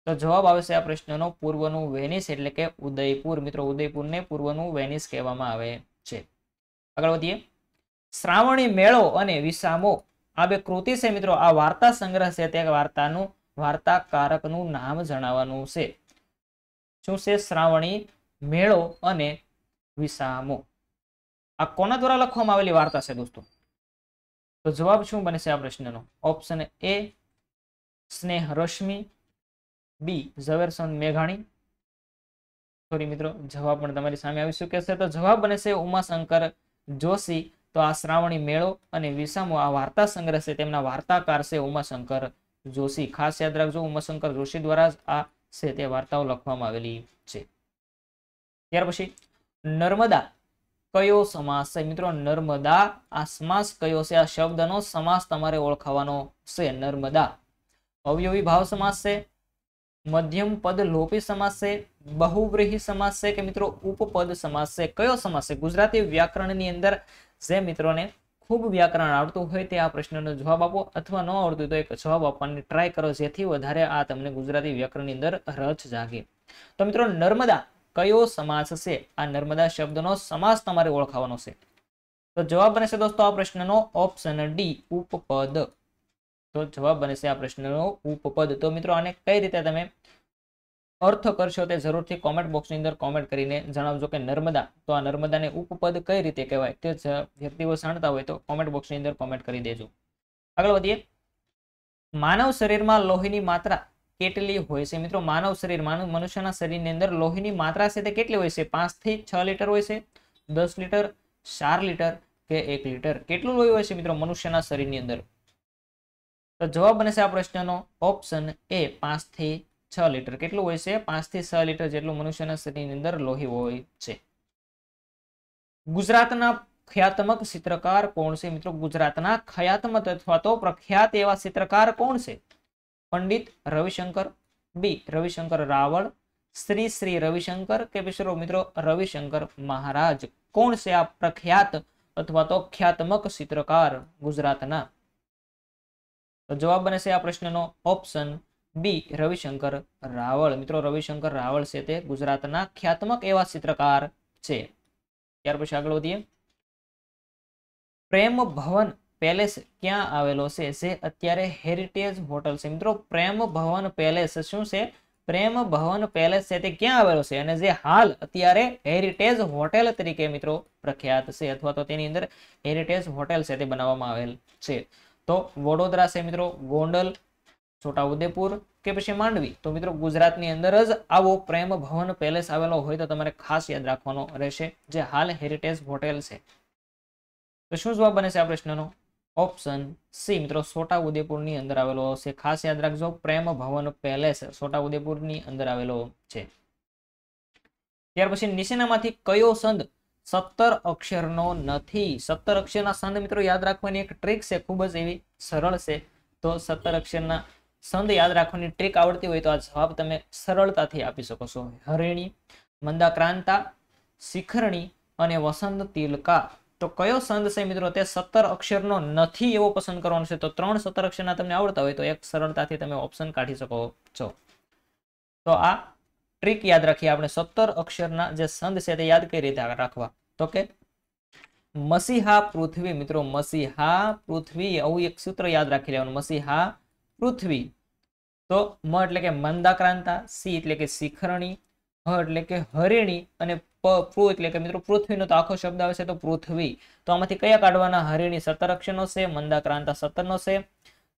તો જવાબ આવશે આ પ્રશ્નનો પૂર્વનું વેનિસ એટલે કે ઉદયપુર મિત્રો ઉદયપુરને પૂર્વનું વેનિસ કહેવામાં આવે છે આગળ વધીએ શ્રાવણી મેળો અને વિસામો આ બે કૃતિ છે મિત્રો આ વાર્તા સંગ્રહ છે તે વાર્તાનું વાર્તાકારકનું નામ જણાવવાનું છે શું છે શ્રાવણી મેળો અને વિસામો આ કોના દ્વારા લખવામાં આવેલી વાર્તા છે દોસ્તો તો જવાબ શું બને છે આ પ્રશ્નનો ઓપ્શન એ સ્નેહ રશ્મિ બી ઝવેરસંદ મેઘાણી સોરી મિત્રો જવાબ પણ તમારી સામે આવી શકે છે તો જવાબ બને છે ઉમાશંકર જોશી તો આ શ્રાવણી મેળો અને વિસામો આ વાર્તા સંગ્રહ છે તેમના વાર્તાકાર છે ઉમાશંકર જોશી ખાસ યાદ રાખજો ઉમાશંકર જોશી દ્વારા આ છે તે વાર્તાઓ લખવામાં આવેલી છે ત્યાર પછી નર્મદા કયો સમાસ છે મિત્રો નર્મદા આ સમાસ કયો છે આ શબ્દનો સમાસ તમારે ઓળખાવાનો છે નર્મદા અવયવી ભાવ સમાસ છે મધ્યમ પદ લોપી સમાસ છે બહુવ્રીહી સમાસ છે કે મિત્રો ઉપપદ સમાસ છે કયો સમાસ છે ગુજરાતી વ્યાકરણની અંદર જે મિત્રોને ખૂબ વ્યાકરણ આવડતું હોય તે આ પ્રશ્નનો જવાબ આપો અથવા ન આવડતું તો એક જવાબ આપવાની ટ્રાય કરો જેથી વધારે આ તમને ગુજરાતી વ્યાકરણની અંદર રચ જાગે તો મિત્રો નર્મદા કયો સમાસ છે આ નર્મદા શબ્દનો સમાસ તમારે ઓળખાવાનો છે તો જવાબ બને છે દોસ્તો આ પ્રશ્નનો ઓપ્શન ડી ઉપપદ તો જવાબ બને છે આ પ્રશ્નનો ઉપપદ તો મિત્રો આને કઈ રીતે તમે અર્થ કરશો તે જરૂરથી કોમેન્ટ બોક્સની અંદર કોમેન્ટ કરીને જણાવજો કે નર્મદા તો આ નર્મદાને ઉપપદ કઈ રીતે કહેવાય તે વ્યક્તિઓ જાણતા હોય તો કોમેન્ટ બોક્સની અંદર કોમેન્ટ કરી દેજો આગળ વધીએ માનવ શરીરમાં લોહીની માત્રા કેટલી હોય છે મિત્રો માનવ શરીર માનવ મનુષ્યના શરીરની અંદર લોહીની માત્રા છે તે કેટલી હોય છે પાંચથી છ લીટર હોય છે દસ લીટર ચાર લીટર કે એક લીટર કેટલું લોહી હોય છે મિત્રો મનુષ્યના શરીરની અંદર તો જવાબ બને છે આ પ્રશ્નનો ઓપ્શન એ પાંચથી છ લીટર કેટલું હોય છે પાંચથી છ લીટર જેટલું મનુષ્યના શરીરની અંદર લોહી હોય છે ગુજરાતના ખ્યાતમક ચિત્રકાર કોણ છે મિત્રો ગુજરાતના ખ્યાતમક અથવા તો પ્રખ્યાત એવા ચિત્રકાર કોણ છે પંડિત રવિશંકર બી રવિશંકર રાવળ શ્રી શ્રી રવિશંકર કે પછી મિત્રો રવિશંકર મહારાજ કોણ છે આ પ્રખ્યાત અથવા તો ખ્યાતમક ચિત્રકાર ગુજરાતના તો જવાબ બને છે આ પ્રશ્નનો ઓપ્શન બી રવિશંકર રાવળ મિત્રો રવિશંકર રાવળ છે તે ગુજરાતના ખ્યાતમક એવા ચિત્રકાર છે ત્યાર પછી આગળ વધીએ પ્રેમ ભવન પેલેસ ક્યાં આવેલો છે જે અત્યારે હેરિટેજ હોટલ છે મિત્રો પ્રેમ ભવન પેલેસ શું છે પ્રેમ ભવન પેલેસ છે તે ક્યાં આવેલો છે અને જે હાલ અત્યારે હેરિટેજ હોટેલ તરીકે મિત્રો પ્રખ્યાત છે અથવા તો તેની અંદર હેરિટેજ હોટેલ છે તે બનાવવામાં આવેલ છે તો વડોદરા છે મિત્રો ગોંડલ છોટાઉદેપુર કે પછી માંડવી તો મિત્રો ગુજરાતની અંદર જ આવો પ્રેમ ભવન પેલેસ આવેલો હોય તો તમારે ખાસ યાદ રાખવાનો રહેશે જે હાલ હેરિટેજ હોટેલ છે તો શું જવાબ બને છે આ પ્રશ્નનો ઓપ્શન સી મિત્રો છોટાઉદેપુરની અંદર આવેલો છે ખાસ યાદ રાખજો પ્રેમ ભવન પેલેસ છોટાઉદેપુરની અંદર આવેલો છે ત્યાર પછી નીચેનામાંથી કયો સંદ સત્તર અક્ષરનો નથી સત્તર અક્ષરના સંદ મિત્રો યાદ રાખવાની એક ટ્રીક છે ખૂબ જ એવી સરળ છે તો સત્તર અક્ષરના સંદ યાદ રાખવાની ટ્રીક આવડતી હોય તો આ જવાબ તમે સરળતાથી આપી શકો છો હરિણી મંદાક્રાંતા શિખરણી અને વસંત તિલકા તો કયો સંદ છે મિત્રો તે સત્તર અક્ષરનો નથી એવો પસંદ કરવાનો છે તો ત્રણ સત્તર અક્ષરના તમને આવડતા હોય તો એક સરળતાથી તમે ઓપ્શન કાઢી શકો છો તો આ ટ્રીક યાદ રાખીએ આપણે સત્તર અક્ષરના જે સંદ છે તે યાદ કઈ રીતે રાખવા તો કે મસીહા પૃથ્વી મિત્રો મસીહા પૃથ્વી આવું એક સૂત્ર યાદ રાખી લેવાનું મસીહા પૃથ્વી તો મ એટલે કે મંદાક્રાંતા સી એટલે કે શિખરણી હ એટલે કે હરિણી અને પૃ એટલે કે મિત્રો પૃથ્વીનો તો આખો શબ્દ આવે તો પૃથ્વી તો આમાંથી કયા કાઢવાના હરિણી સત્તર અક્ષરનો છે મંદાક્રાંતા સત્તરનો છે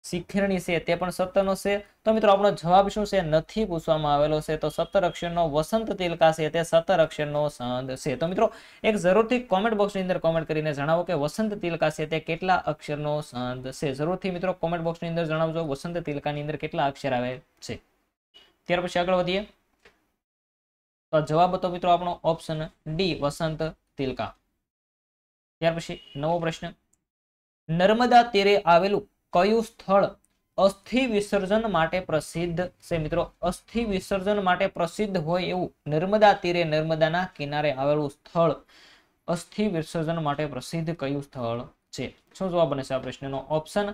શિખરણી છે તે પણ સત્તરનો છે તો મિત્રો આપણો જવાબ શું છે નથી પૂછવામાં આવેલો છે તો સત્તર અક્ષરનો વસંત તિલકા છે તે સત્તર અક્ષરનો સંદ છે તો મિત્રો એક જરૂરથી કોમેન્ટ બોક્સની અંદર કોમેન્ટ કરીને જણાવો કે વસંત તિલકા છે તે કેટલા અક્ષરનો સંદ છે જરૂરથી મિત્રો કોમેન્ટ બોક્સની અંદર જણાવજો વસંત તિલકાની અંદર કેટલા અક્ષર આવે છે ત્યાર પછી આગળ વધીએ તો જવાબ હતો મિત્રો આપણો ઓપ્શન ડી વસંત તિલકા ત્યાર પછી નવો પ્રશ્ન નર્મદા તેરે આવેલું કયું સ્થળ અસ્થિ વિસર્જન માટે પ્રસિદ્ધ છે મિત્રો અસ્થિ વિસર્જન માટે પ્રસિદ્ધ હોય એવું નર્મદા તીરે નર્મદાના કિનારે આવેલું સ્થળ અસ્થિ વિસર્જન માટે પ્રસિદ્ધ કયું સ્થળ છે શું જવાબ બને છે આ પ્રશ્નનો ઓપ્શન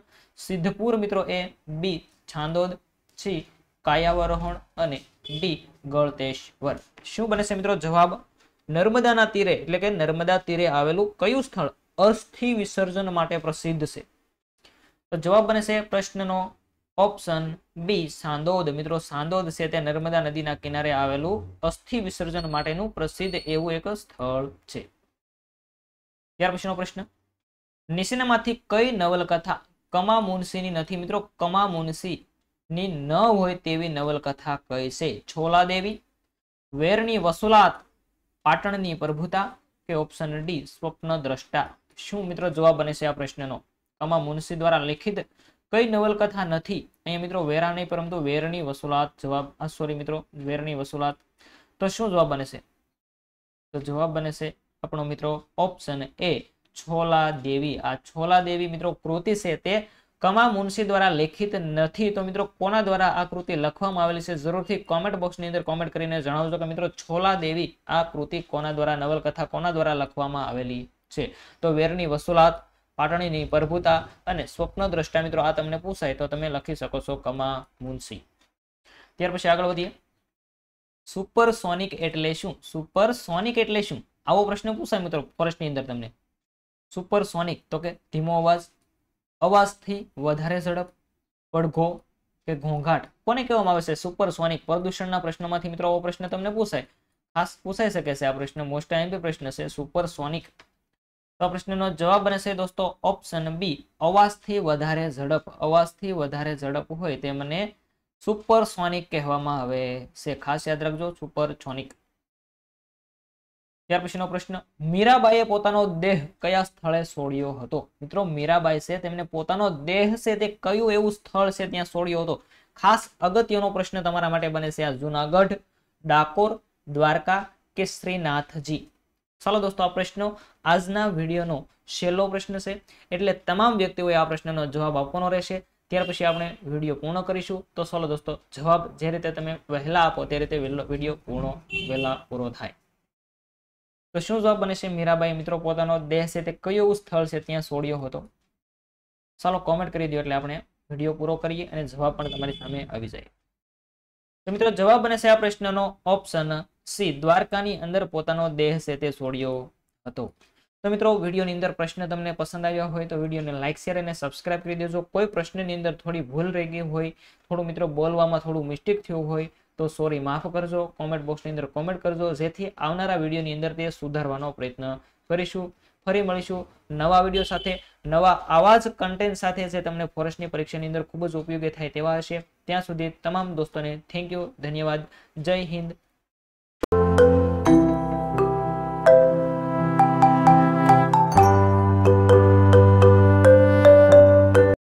સિદ્ધપુર મિત્રો એ બી છાંદોદ સી કાયાવરોહણ અને ડી ગળતેશ્વર શું બને છે મિત્રો જવાબ નર્મદાના તીરે એટલે કે નર્મદા તીરે આવેલું કયું સ્થળ અસ્થિ વિસર્જન માટે પ્રસિદ્ધ છે તો જવાબ બનશે પ્રશ્નનો ઓપ્શન બી સાંદોદ મિત્રો સાંદોદ છે તે નર્મદા નદીના કિનારે આવેલું અસ્થિ વિસર્જન માટેનું પ્રસિદ્ધ એવું એક સ્થળ છે ત્યાર પછીનો પ્રશ્ન નિશિનામાંથી કઈ નવલકથા કમા મુનશીની નથી મિત્રો કમા મુનશીની ન હોય તેવી નવલકથા કઈ છે છોલા દેવી વેરની વસુલાત પાટણની પ્રભુતા કે ઓપ્શન ડી સ્વપ્ન દ્રષ્ટા શું મિત્રો જવાબ બને છે આ પ્રશ્નનો આમાં મુનશી દ્વારા લિખિત કઈ નવલકથા નથી અહીંયા મિત્રો વેરા નહીં પરંતુ વેરની વસૂલાત જવાબ સોરી મિત્રો વેરની વસૂલાત તો શું જવાબ બને છે તો જવાબ બને છે આપણો મિત્રો ઓપ્શન એ છોલા દેવી આ છોલા દેવી મિત્રો કૃતિ છે તે કમા મુનશી દ્વારા લેખિત નથી તો મિત્રો કોના દ્વારા આ કૃતિ લખવામાં આવેલી છે જરૂરથી કોમેન્ટ બોક્સની અંદર કોમેન્ટ કરીને જણાવજો કે મિત્રો છોલા દેવી આ કૃતિ કોના દ્વારા નવલકથા કોના દ્વારા લખવામાં આવેલી છે તો વેરની વસુલાત પાટણીની પ્રભુતા અને સ્વપ્ન દ્રષ્ટા મિત્રો આ તમને પૂછાય તો તમે લખી શકો છો કમા મુનશી ત્યાર પછી આગળ વધીએ સુપર સુપરસોનિક એટલે શું સુપર સુપરસોનિક એટલે શું આવો પ્રશ્ન પૂછાય મિત્રો ફોરેસ્ટની અંદર તમને સુપર સુપરસોનિક તો કે ધીમો અવાજ અવાજથી વધારે ઝડપ પડઘો કે ઘોંઘાટ કોને કહેવામાં આવે છે સુપરસોનિક પ્રદૂષણના પ્રશ્નમાંથી મિત્રો આવો પ્રશ્ન તમને પૂછાય ખાસ પૂછાઈ શકે છે આ પ્રશ્ન મોસ્ટ આઈમ્પી પ્રશ્ન છે સુપર સુપરસોનિક તો પ્રશ્નનો જવાબ રહેશે દોસ્તો ઓપ્શન બી અવાજથી વધારે ઝડપ અવાજથી વધારે ઝડપ હોય તે મને સુપરસોનિક કહેવામાં આવે છે ખાસ યાદ રાખજો સુપરસોનિક ત્યાર પછીનો પ્રશ્ન મીરાબાઈએ પોતાનો દેહ કયા સ્થળે છોડ્યો હતો મિત્રો મીરાબાઈ છે તેમને પોતાનો દેહ છે તે કયું એવું સ્થળ છે ત્યાં છોડ્યો હતો ખાસ અગત્યનો પ્રશ્ન તમારા માટે બને છે આ જુનાગઢ ડાકોર દ્વારકા કે શ્રીનાથજી ચાલો દોસ્તો આ પ્રશ્નો આજના વિડીયોનો છેલ્લો પ્રશ્ન છે એટલે તમામ વ્યક્તિઓએ આ પ્રશ્નનો જવાબ આપવાનો રહેશે ત્યાર પછી આપણે વિડીયો પૂર્ણ કરીશું તો ચાલો દોસ્તો જવાબ જે રીતે તમે વહેલા આપો તે રીતે વિડીયો પૂર્ણ વહેલા પૂરો થાય તો શું જવાબ બને છે મીરાબાઈ મિત્રો પોતાનો દેહ છે તે કયું સ્થળ છે ત્યાં છોડ્યો હતો ચાલો કોમેન્ટ કરી દો એટલે આપણે વિડીયો પૂરો કરીએ અને જવાબ પણ તમારી સામે આવી જાય તો મિત્રો જવાબ બને છે આ પ્રશ્નનો ઓપ્શન સિંહ દ્વારકાની અંદર પોતાનો દેહ છે તે છોડ્યો હતો તો મિત્રો વિડીયોની અંદર પ્રશ્ન તમને પસંદ આવ્યો હોય તો વિડીયોને લાઇક શેર અને સબસ્ક્રાઇબ કરી દેજો કોઈ પ્રશ્નની અંદર થોડી ભૂલ રહી ગઈ હોય થોડું મિત્રો બોલવામાં થોડું મિસ્ટેક થયું હોય તો સોરી માફ કરજો કોમેન્ટ બોક્સની અંદર કોમેન્ટ કરજો જેથી આવનારા વિડીયોની અંદર તે સુધારવાનો પ્રયત્ન કરીશું ફરી મળીશું નવા વિડીયો સાથે નવા આવા જ કન્ટેન્ટ સાથે જે તમને ફોરેસ્ટની પરીક્ષાની અંદર ખૂબ જ ઉપયોગી થાય તેવા હશે ત્યાં સુધી તમામ દોસ્તોને થેન્ક યુ ધન્યવાદ જય હિન્દ